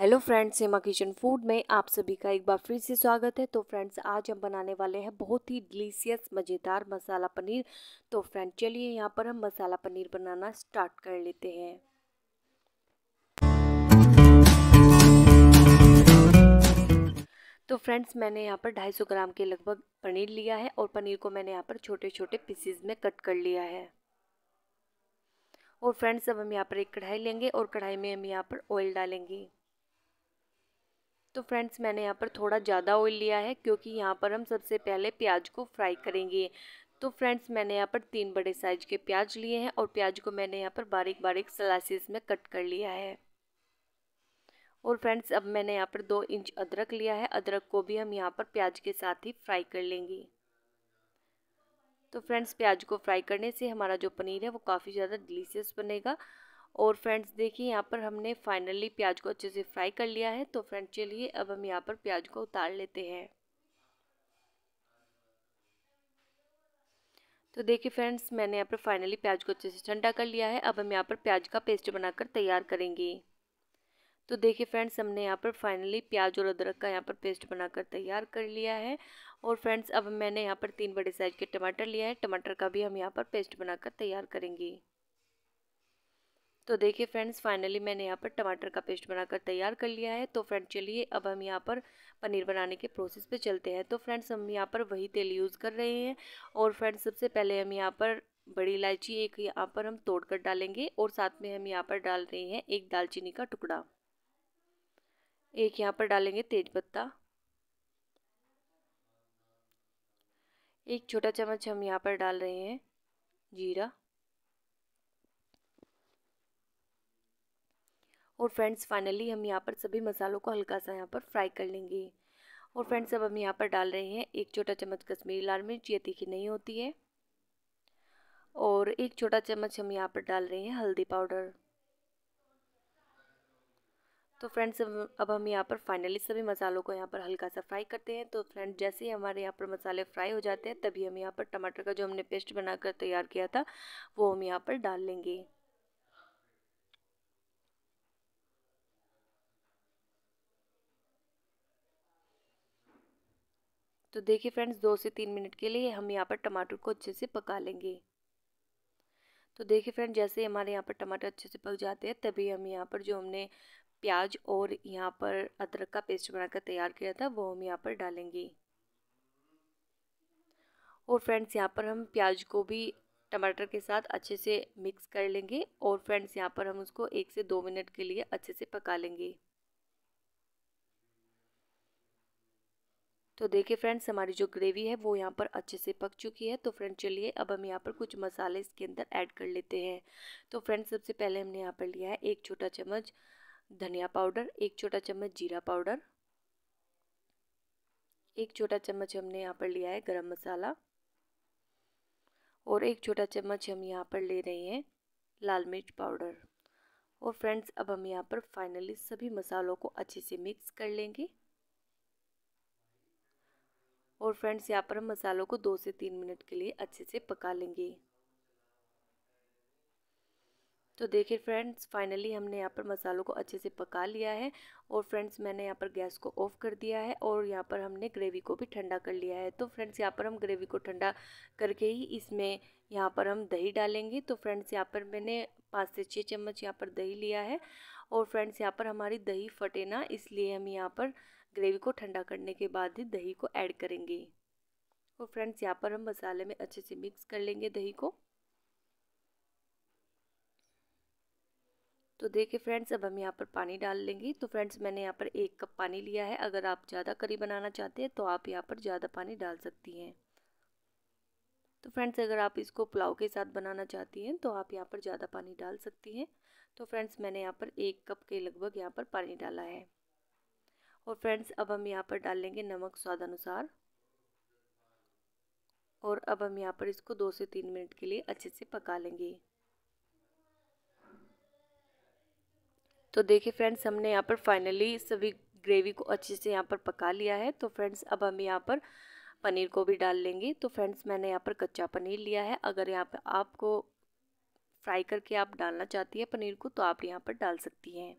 hello friends Hema kitchen food में आप सभी का एक बार फिर से स्वागत है तो फ्रेंड्स आज हम बनाने वाले हैं बहुत ही डिलीशियस मज़ेदार मसाला पनीर तो फ्रेंड चलिए यहाँ पर हम मसाला पनीर बनाना स्टार्ट कर लेते हैं तो फ्रेंड्स मैंने यहाँ पर 250 ग्राम के लगभग पनीर लिया है और पनीर को मैंने यहाँ पर छोटे छोटे पीसीज में कट कर लिया है और फ्रेंड्स अब हम यहाँ पर एक कढ़ाई लेंगे और कढ़ाई में हम यहाँ पर ऑयल डालेंगे तो फ्रेंड्स मैंने यहाँ पर थोड़ा ज़्यादा ऑयल लिया है क्योंकि यहाँ पर हम सबसे पहले प्याज को फ्राई करेंगे तो फ्रेंड्स मैंने यहाँ पर तीन बड़े साइज के प्याज लिए हैं और प्याज को मैंने यहाँ पर बारीक बारीक सलासीस में कट कर लिया है और फ्रेंड्स अब मैंने यहाँ पर दो इंच अदरक लिया है अदरक को भी हम यहाँ पर प्याज के साथ ही फ्राई कर लेंगे तो फ्रेंड्स प्याज को फ्राई करने से हमारा जो पनीर है वो काफ़ी ज़्यादा डिलीशियस बनेगा और फ्रेंड्स देखिए यहाँ पर हमने फाइनली प्याज को अच्छे से फ्राई कर लिया है तो फ्रेंड्स चलिए अब हम यहाँ पर प्याज को उतार लेते हैं तो देखिए फ्रेंड्स मैंने यहाँ पर फाइनली प्याज को अच्छे से ठंडा कर लिया है अब हम यहाँ पर प्याज का पेस्ट बनाकर तैयार करेंगे तो देखिए फ्रेंड्स हमने यहाँ पर फाइनली प्याज और अदरक का यहाँ पर पेस्ट बनाकर तैयार कर लिया है और फ्रेंड्स अब मैंने यहाँ पर तीन बड़े साइज के टमाटर लिया है टमाटर का भी हम यहाँ पर पेस्ट बनाकर तैयार करेंगे तो देखिए फ्रेंड्स फाइनली मैंने यहाँ पर टमाटर का पेस्ट बनाकर तैयार कर लिया है तो फ्रेंड चलिए अब हम यहाँ पर पनीर बनाने के प्रोसेस पे चलते हैं तो फ्रेंड्स हम यहाँ पर वही तेल यूज़ कर रहे हैं और फ्रेंड्स सबसे पहले हम यहाँ पर बड़ी इलायची एक यहाँ पर हम तोड़ कर डालेंगे और साथ में हम यहाँ पर डाल रहे हैं एक दालचीनी का टुकड़ा एक यहाँ पर डालेंगे तेज पत्ता एक छोटा चम्मच हम यहाँ पर डाल रहे हैं जीरा और फ्रेंड्स फाइनली हम यहाँ पर सभी मसालों को हल्का सा यहाँ पर फ्राई कर लेंगे और फ्रेंड्स अब हम यहाँ पर डाल रहे हैं एक छोटा चम्मच कश्मीरी लाल मिर्च ये तीखी नहीं होती है और एक छोटा चम्मच हम यहाँ पर डाल रहे हैं हल्दी पाउडर तो फ्रेंड्स अब हम यहाँ पर फाइनली सभी मसालों को यहाँ पर हल्का सा फ्राई करते हैं तो फ्रेंड्स जैसे ही हमारे यहाँ पर मसाले फ्राई हो जाते हैं तभी हम यहाँ पर टमाटर का जो हमने पेस्ट बनाकर तैयार किया था वो हम यहाँ पर डाल लेंगे तो देखिए फ्रेंड्स दो से तीन मिनट के लिए हम यहाँ पर टमाटर को अच्छे से पका लेंगे तो देखिए फ्रेंड जैसे हमारे यहाँ पर टमाटर अच्छे से पक जाते हैं तभी हम यहाँ पर जो हमने प्याज और यहाँ पर अदरक का पेस्ट बनाकर तैयार किया था वो हम यहाँ पर डालेंगे और फ्रेंड्स यहाँ पर हम प्याज को भी टमाटर के साथ अच्छे से मिक्स कर लेंगे और फ्रेंड्स यहाँ पर हम उसको एक से दो मिनट के लिए अच्छे से पका लेंगे तो देखिए फ्रेंड्स हमारी जो ग्रेवी है वो यहाँ पर अच्छे से पक चुकी है तो फ्रेंड्स चलिए अब हम यहाँ पर कुछ मसाले इसके अंदर ऐड कर लेते हैं तो फ्रेंड्स सबसे पहले हमने यहाँ पर लिया है एक छोटा चम्मच धनिया पाउडर एक छोटा चम्मच जीरा पाउडर एक छोटा चम्मच हमने यहाँ पर लिया है गरम मसाला और एक छोटा चम्मच हम यहाँ पर ले रहे हैं लाल मिर्च पाउडर और फ्रेंड्स अब हम यहाँ पर फाइनली सभी मसालों को अच्छे से मिक्स कर लेंगे और फ्रेंड्स यहाँ पर हम मसालों को दो से तीन मिनट के लिए अच्छे से पका लेंगे तो देखिए फ्रेंड्स फाइनली हमने यहाँ पर मसालों को अच्छे से पका लिया है और फ्रेंड्स मैंने यहाँ पर गैस को ऑफ कर दिया है और यहाँ पर हमने ग्रेवी को भी ठंडा कर लिया है तो फ्रेंड्स यहाँ पर हम ग्रेवी को ठंडा करके ही इसमें यहाँ पर हम दही डालेंगे तो फ्रेंड्स यहाँ पर मैंने पाँच से छः चम्मच यहाँ पर दही लिया है और फ्रेंड्स यहाँ पर हमारी दही फटे ना इसलिए हम यहाँ पर ग्रेवी को ठंडा करने के बाद ही दही को ऐड करेंगे और फ्रेंड्स यहाँ पर हम मसाले में अच्छे से मिक्स कर लेंगे दही को तो देखिए फ्रेंड्स अब हम यहाँ पर पानी डाल लेंगे तो फ्रेंड्स मैंने यहाँ पर एक कप पानी लिया है अगर आप ज़्यादा करी बनाना चाहते हैं तो आप यहाँ पर ज़्यादा पानी डाल सकती हैं तो फ्रेंड्स अगर आप इसको पुलाव के साथ बनाना चाहती हैं तो आप यहाँ पर ज़्यादा पानी डाल सकती हैं तो फ्रेंड्स मैंने यहाँ पर एक कप के लगभग यहाँ पर पानी डाला है और फ्रेंड्स अब हम यहाँ पर डाल लेंगे नमक स्वाद अनुसार और अब हम यहाँ पर इसको दो से तीन मिनट के लिए अच्छे से पका लेंगे तो देखिए फ्रेंड्स हमने यहाँ पर फाइनली सभी ग्रेवी को अच्छे से यहाँ पर पका लिया है तो फ्रेंड्स अब हम यहाँ पर पनीर को भी डाल लेंगे तो फ्रेंड्स मैंने यहाँ पर कच्चा पनीर लिया है अगर यहाँ पर आपको फ्राई करके आप डालना चाहती हैं पनीर को तो आप यहाँ पर डाल सकती हैं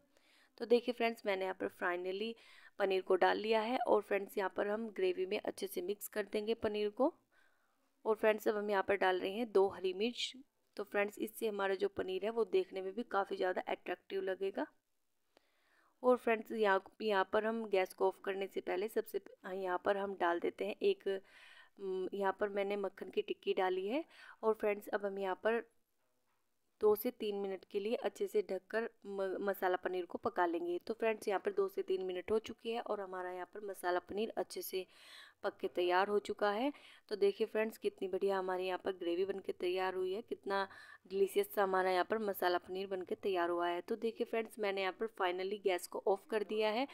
तो देखिए फ्रेंड्स मैंने यहाँ पर फाइनली पनीर को डाल लिया है और फ्रेंड्स यहाँ पर हम ग्रेवी में अच्छे से मिक्स कर देंगे पनीर को और फ्रेंड्स अब हम यहाँ पर डाल रहे हैं दो हरी मिर्च तो फ्रेंड्स इससे हमारा जो पनीर है वो देखने में भी काफ़ी ज़्यादा अट्रैक्टिव लगेगा और फ्रेंड्स यहाँ यहाँ पर हम गैस को ऑफ करने से पहले सबसे यहाँ पर हम डाल देते हैं एक यहाँ पर मैंने मक्खन की टिक्की डाली है और फ्रेंड्स अब हम यहाँ पर दो से तीन मिनट के लिए अच्छे से ढककर मसाला पनीर को पका लेंगे तो फ्रेंड्स यहाँ पर दो से तीन मिनट हो चुकी है और हमारा यहाँ पर मसाला पनीर अच्छे से पक के तैयार हो चुका है तो देखिए फ्रेंड्स कितनी बढ़िया हमारे यहाँ पर ग्रेवी बन के तैयार हुई है कितना डिलीशियस सा हमारा यहाँ पर मसाला पनीर बन के तैयार हुआ है तो देखिए फ्रेंड्स मैंने यहाँ पर फाइनली गैस को ऑफ कर दिया है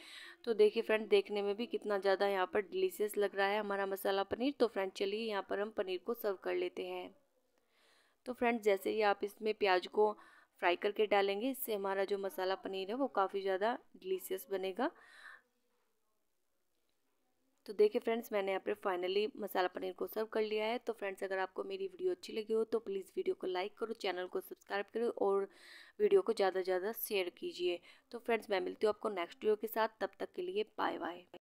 तो देखिए फ्रेंड्स देखने में भी कितना ज़्यादा यहाँ पर डिलीशियस लग रहा है हमारा मसाला पनीर तो फ्रेंड्स चलिए यहाँ पर हम पनीर को सर्व कर लेते हैं तो फ्रेंड्स जैसे ही आप इसमें प्याज को फ्राई करके डालेंगे इससे हमारा जो मसाला पनीर है वो काफ़ी ज़्यादा डिलीशियस बनेगा तो देखिए फ्रेंड्स मैंने यहाँ पर फाइनली मसाला पनीर को सर्व कर लिया है तो फ्रेंड्स अगर आपको मेरी वीडियो अच्छी लगी हो तो प्लीज़ वीडियो को लाइक करो चैनल को सब्सक्राइब करो और वीडियो को ज़्यादा से ज़्यादा शेयर कीजिए तो फ्रेंड्स मैं मिलती हूँ आपको नेक्स्ट वीडियो के साथ तब तक के लिए बाय बाय